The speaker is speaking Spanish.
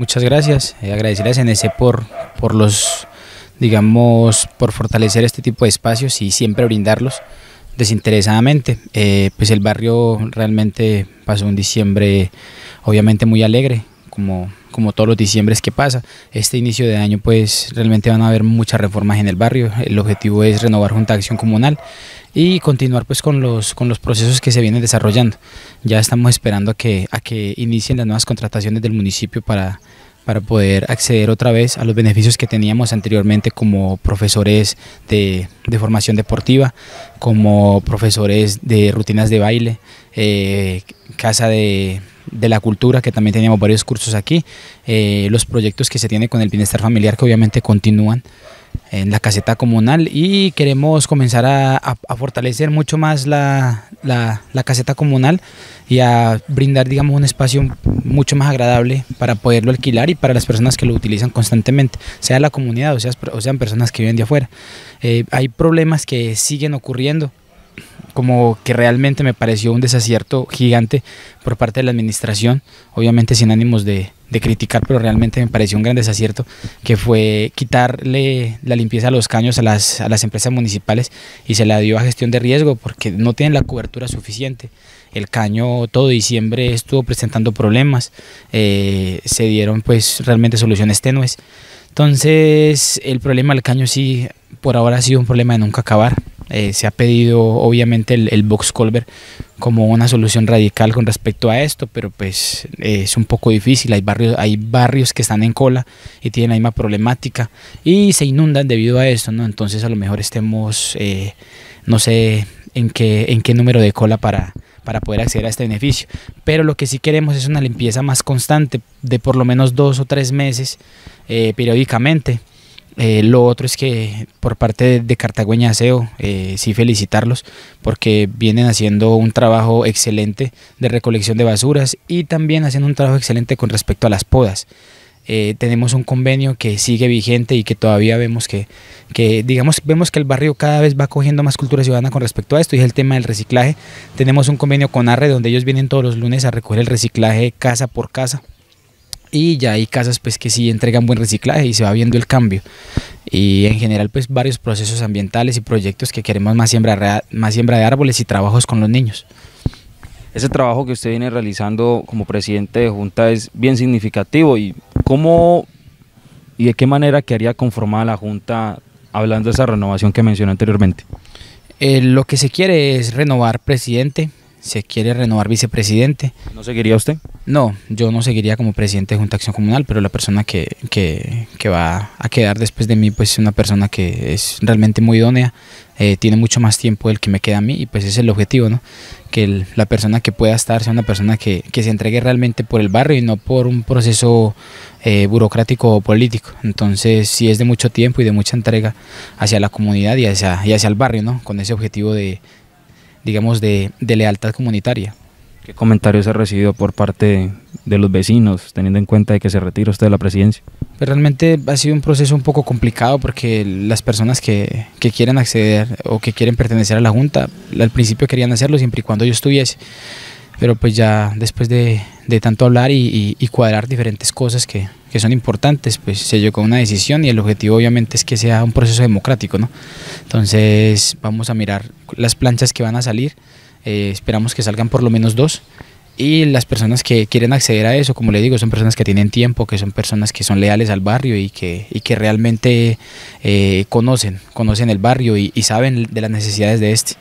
Muchas gracias. Eh, agradecer a CNC por, por los, digamos, por fortalecer este tipo de espacios y siempre brindarlos desinteresadamente. Eh, pues el barrio realmente pasó un diciembre obviamente muy alegre, como, como todos los diciembres que pasa. Este inicio de año pues realmente van a haber muchas reformas en el barrio. El objetivo es renovar Junta Acción Comunal y continuar pues con los, con los procesos que se vienen desarrollando. Ya estamos esperando a que, a que inicien las nuevas contrataciones del municipio para para poder acceder otra vez a los beneficios que teníamos anteriormente como profesores de, de formación deportiva, como profesores de rutinas de baile, eh, casa de, de la cultura, que también teníamos varios cursos aquí, eh, los proyectos que se tiene con el bienestar familiar, que obviamente continúan en la caseta comunal y queremos comenzar a, fortalecer mucho más la, caseta comunal y a brindar digamos un espacio mucho más agradable para poderlo alquilar y para las personas que lo utilizan constantemente, sea la comunidad o, sea, o sean personas que viven de afuera. Eh, hay problemas que siguen ocurriendo como que realmente me pareció un desacierto gigante por parte de la administración, obviamente sin ánimos de, criticar, pero realmente me pareció un gran desacierto, que fue quitarle la limpieza a los caños a las, empresas municipales y se la dio a gestión de riesgo porque no tienen la cobertura suficiente. El caño todo diciembre estuvo presentando problemas, eh, se dieron pues realmente soluciones tenues. Entonces el problema del caño sí por ahora ha sido un problema de nunca acabar. Eh, se ha pedido obviamente el, el, box colver como una solución radical con respecto a esto, pero pues es un poco difícil. Hay barrios, hay barrios que están en cola y tienen la misma problemática y se inundan debido a esto, ¿no? Entonces a lo mejor estemos, eh, no sé en qué, en qué número de cola para, para poder acceder a este beneficio. Pero lo que sí queremos es una limpieza más constante de por lo menos dos o tres meses eh, periódicamente eh, lo otro es que por parte de, Cartagüeña Aseo, eh, sí felicitarlos porque vienen haciendo un trabajo excelente de recolección de basuras y también haciendo un trabajo excelente con respecto a las podas. Eh, tenemos un convenio que sigue vigente y que todavía vemos que, que, digamos, vemos que el barrio cada vez va cogiendo más cultura ciudadana con respecto a esto y es el tema del reciclaje. Tenemos un convenio con ARRE donde ellos vienen todos los lunes a recoger el reciclaje casa por casa y ya hay casas pues que sí entregan buen reciclaje y se va viendo el cambio y en general pues varios procesos ambientales y proyectos que queremos más siembra, más siembra de árboles y trabajos con los niños. Ese trabajo que usted viene realizando como presidente de Junta es bien significativo y cómo y de qué manera quedaría conformada la Junta hablando de esa renovación que mencioné anteriormente. Eh, lo que se quiere es renovar presidente, se quiere renovar vicepresidente. ¿No seguiría usted? No, yo no seguiría como presidente de Junta Acción Comunal, pero la persona que, va a quedar después de mí, pues es una persona que es realmente muy idónea, eh, tiene mucho más tiempo del que me queda a mí y pues ese es el objetivo, ¿no? Que la persona que pueda estar sea una persona que, se entregue realmente por el barrio y no por un proceso eh, burocrático o político. Entonces sí es de mucho tiempo y de mucha entrega hacia la comunidad y hacia, y hacia el barrio, ¿no? Con ese objetivo de digamos, de, lealtad comunitaria. ¿Qué comentarios ha recibido por parte de, los vecinos, teniendo en cuenta de que se retira usted de la presidencia? Pues realmente ha sido un proceso un poco complicado porque las personas que, que, quieren acceder o que quieren pertenecer a la Junta, al principio querían hacerlo siempre y cuando yo estuviese pero pues ya después de, tanto hablar y, cuadrar diferentes cosas que, son importantes, pues se llegó a una decisión y el objetivo obviamente es que sea un proceso democrático, ¿no? Entonces vamos a mirar las planchas que van a salir, eh, esperamos que salgan por lo menos dos y las personas que quieren acceder a eso, como le digo, son personas que tienen tiempo, que son personas que son leales al barrio y que, que realmente eh, conocen, conocen el barrio y saben de las necesidades de este.